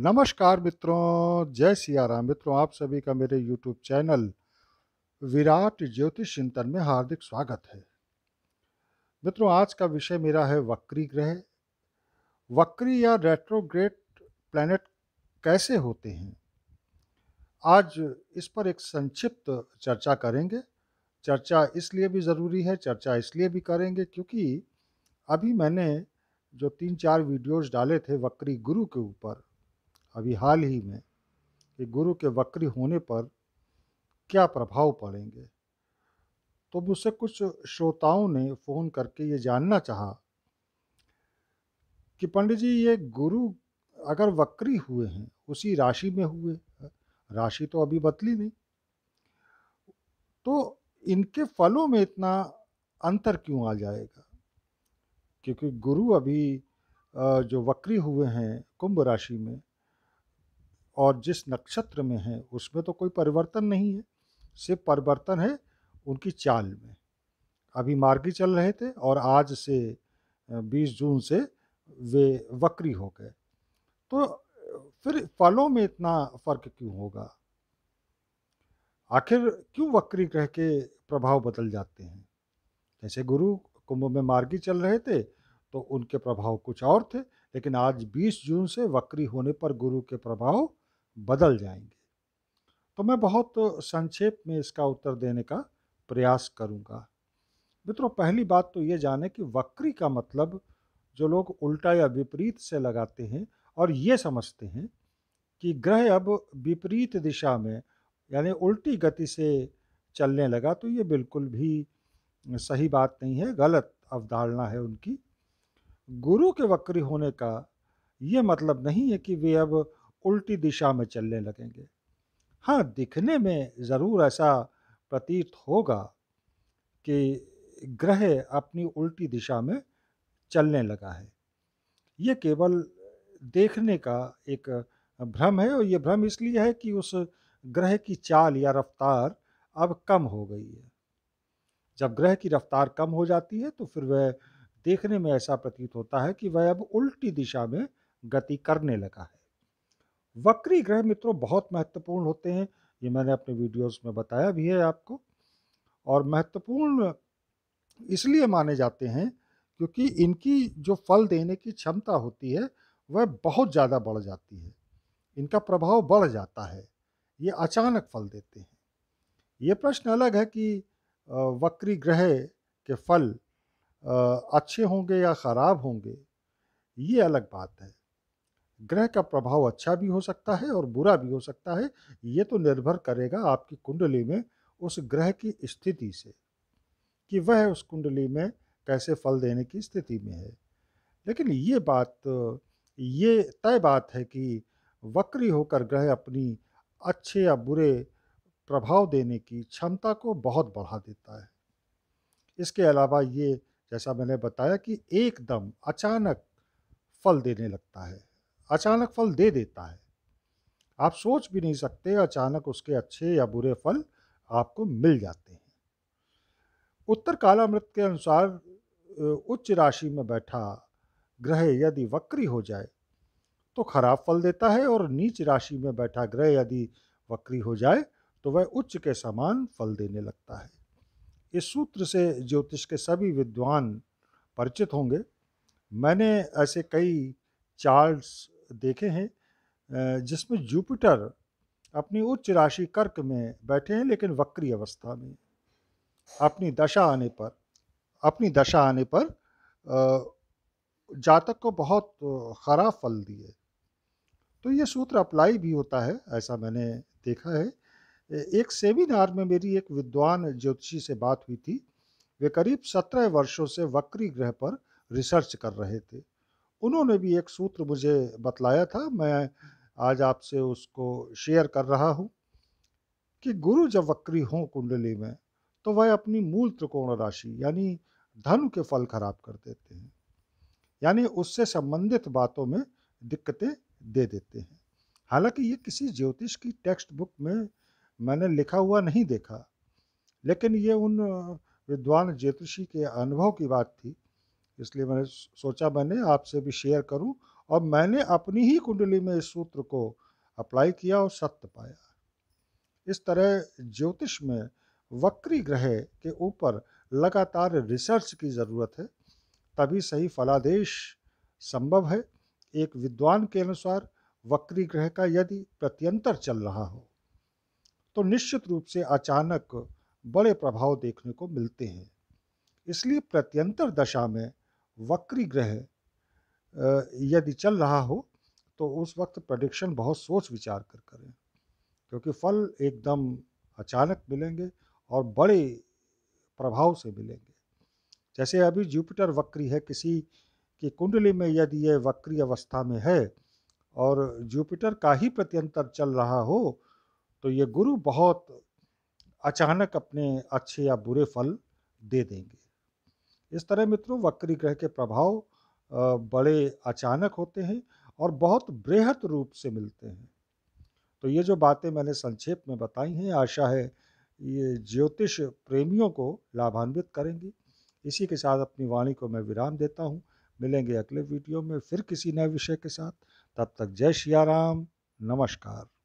नमस्कार मित्रों जय सियाराम मित्रों आप सभी का मेरे यूट्यूब चैनल विराट ज्योतिष चिंतन में हार्दिक स्वागत है मित्रों आज का विषय मेरा है वक्री ग्रह वक्री या रेट्रोग्रेड प्लैनेट कैसे होते हैं आज इस पर एक संक्षिप्त चर्चा करेंगे चर्चा इसलिए भी ज़रूरी है चर्चा इसलिए भी करेंगे क्योंकि अभी मैंने जो तीन चार वीडियोस डाले थे वक्री गुरु के ऊपर अभी हाल ही में कि गुरु के वक्री होने पर क्या प्रभाव पड़ेंगे तो मुझसे कुछ श्रोताओं ने फ़ोन करके ये जानना चाहा कि पंडित जी ये गुरु अगर वक्री हुए हैं उसी राशि में हुए राशि तो अभी बदली नहीं तो इनके फलों में इतना अंतर क्यों आ जाएगा क्योंकि गुरु अभी जो वक्री हुए हैं कुंभ राशि में और जिस नक्षत्र में है उसमें तो कोई परिवर्तन नहीं है सिर्फ परिवर्तन है उनकी चाल में अभी मार्गी चल रहे थे और आज से 20 जून से वे वक्री हो गए तो फिर फलों में इतना फर्क क्यों होगा आखिर क्यों वक्री कह के प्रभाव बदल जाते हैं जैसे गुरु कुंभ में मार्गी चल रहे थे तो उनके प्रभाव कुछ और थे लेकिन आज 20 जून से वक्री होने पर गुरु के प्रभाव बदल जाएंगे तो मैं बहुत संक्षेप में इसका उत्तर देने का प्रयास करूंगा मित्रों पहली बात तो ये जाने कि वक्री का मतलब जो लोग उल्टा या विपरीत से लगाते हैं और ये समझते हैं कि ग्रह अब विपरीत दिशा में यानी उल्टी गति से चलने लगा तो ये बिल्कुल भी सही बात नहीं है गलत अवधारणा है उनकी गुरु के वक्री होने का ये मतलब नहीं है कि वे अब उल्टी दिशा में चलने लगेंगे हाँ दिखने में ज़रूर ऐसा प्रतीत होगा कि ग्रह अपनी उल्टी दिशा में चलने लगा है ये केवल देखने का एक भ्रम है और ये भ्रम इसलिए है कि उस ग्रह की चाल या रफ्तार अब कम हो गई है जब ग्रह की रफ्तार कम हो जाती है तो फिर वह देखने में ऐसा प्रतीत होता है कि वह अब उल्टी दिशा में गति करने लगा है वक्री ग्रह मित्रों बहुत महत्वपूर्ण होते हैं ये मैंने अपने वीडियोस में बताया भी है आपको और महत्वपूर्ण इसलिए माने जाते हैं क्योंकि इनकी जो फल देने की क्षमता होती है वह बहुत ज़्यादा बढ़ जाती है इनका प्रभाव बढ़ जाता है ये अचानक फल देते हैं ये प्रश्न अलग है कि वक्री ग्रह के फल अच्छे होंगे या ख़राब होंगे ये अलग बात है ग्रह का प्रभाव अच्छा भी हो सकता है और बुरा भी हो सकता है ये तो निर्भर करेगा आपकी कुंडली में उस ग्रह की स्थिति से कि वह उस कुंडली में कैसे फल देने की स्थिति में है लेकिन ये बात ये तय बात है कि वक्री होकर ग्रह अपनी अच्छे या बुरे प्रभाव देने की क्षमता को बहुत बढ़ा देता है इसके अलावा ये जैसा मैंने बताया कि एकदम अचानक फल देने लगता है अचानक फल दे देता है आप सोच भी नहीं सकते अचानक उसके अच्छे या बुरे फल आपको मिल जाते हैं उत्तर कालामृत के अनुसार उच्च राशि में बैठा ग्रह यदि वक्री हो जाए तो खराब फल देता है और नीच राशि में बैठा ग्रह यदि वक्री हो जाए तो वह उच्च के समान फल देने लगता है इस सूत्र से ज्योतिष के सभी विद्वान परिचित होंगे मैंने ऐसे कई चार्ल्स देखे हैं जिसमें जुपिटर अपनी उच्च राशि कर्क में बैठे हैं लेकिन वक्री अवस्था में अपनी दशा आने पर अपनी दशा आने पर जातक को बहुत खराब फल दिए तो ये सूत्र अप्लाई भी होता है ऐसा मैंने देखा है एक सेमिनार में मेरी एक विद्वान ज्योतिषी से बात हुई थी वे करीब सत्रह वर्षों से वक्री ग्रह पर रिसर्च कर रहे थे उन्होंने भी एक सूत्र मुझे बतलाया था मैं आज आपसे उसको शेयर कर रहा हूँ कि गुरु जब वक्री हों कुंडली में तो वह अपनी मूल त्रिकोण राशि यानी धनु के फल खराब कर देते हैं यानी उससे संबंधित बातों में दिक्कतें दे देते हैं हालांकि ये किसी ज्योतिष की टेक्स्ट बुक में मैंने लिखा हुआ नहीं देखा लेकिन ये उन विद्वान ज्योतिषी के अनुभव की बात थी इसलिए मैंने सोचा मैंने आपसे भी शेयर करूं और मैंने अपनी ही कुंडली में इस सूत्र को अप्लाई किया और सत्य पाया इस तरह ज्योतिष में वक्री ग्रह के ऊपर लगातार रिसर्च की ज़रूरत है तभी सही फलादेश संभव है एक विद्वान के अनुसार वक्री ग्रह का यदि प्रत्यंतर चल रहा हो तो निश्चित रूप से अचानक बड़े प्रभाव देखने को मिलते हैं इसलिए प्रत्यंतर दशा में वक्री ग्रह यदि चल रहा हो तो उस वक्त प्रडिक्शन बहुत सोच विचार कर करें क्योंकि फल एकदम अचानक मिलेंगे और बड़े प्रभाव से मिलेंगे जैसे अभी जुपिटर वक्री है किसी की कुंडली में यदि यह वक्री अवस्था में है और जुपिटर का ही प्रत्यंतर चल रहा हो तो ये गुरु बहुत अचानक अपने अच्छे या बुरे फल दे देंगे इस तरह मित्रों वक्री ग्रह के प्रभाव बड़े अचानक होते हैं और बहुत बृहद रूप से मिलते हैं तो ये जो बातें मैंने संक्षेप में बताई हैं आशा है ये ज्योतिष प्रेमियों को लाभान्वित करेंगी इसी के साथ अपनी वाणी को मैं विराम देता हूँ मिलेंगे अगले वीडियो में फिर किसी नए विषय के साथ तब तक जय श्री राम नमस्कार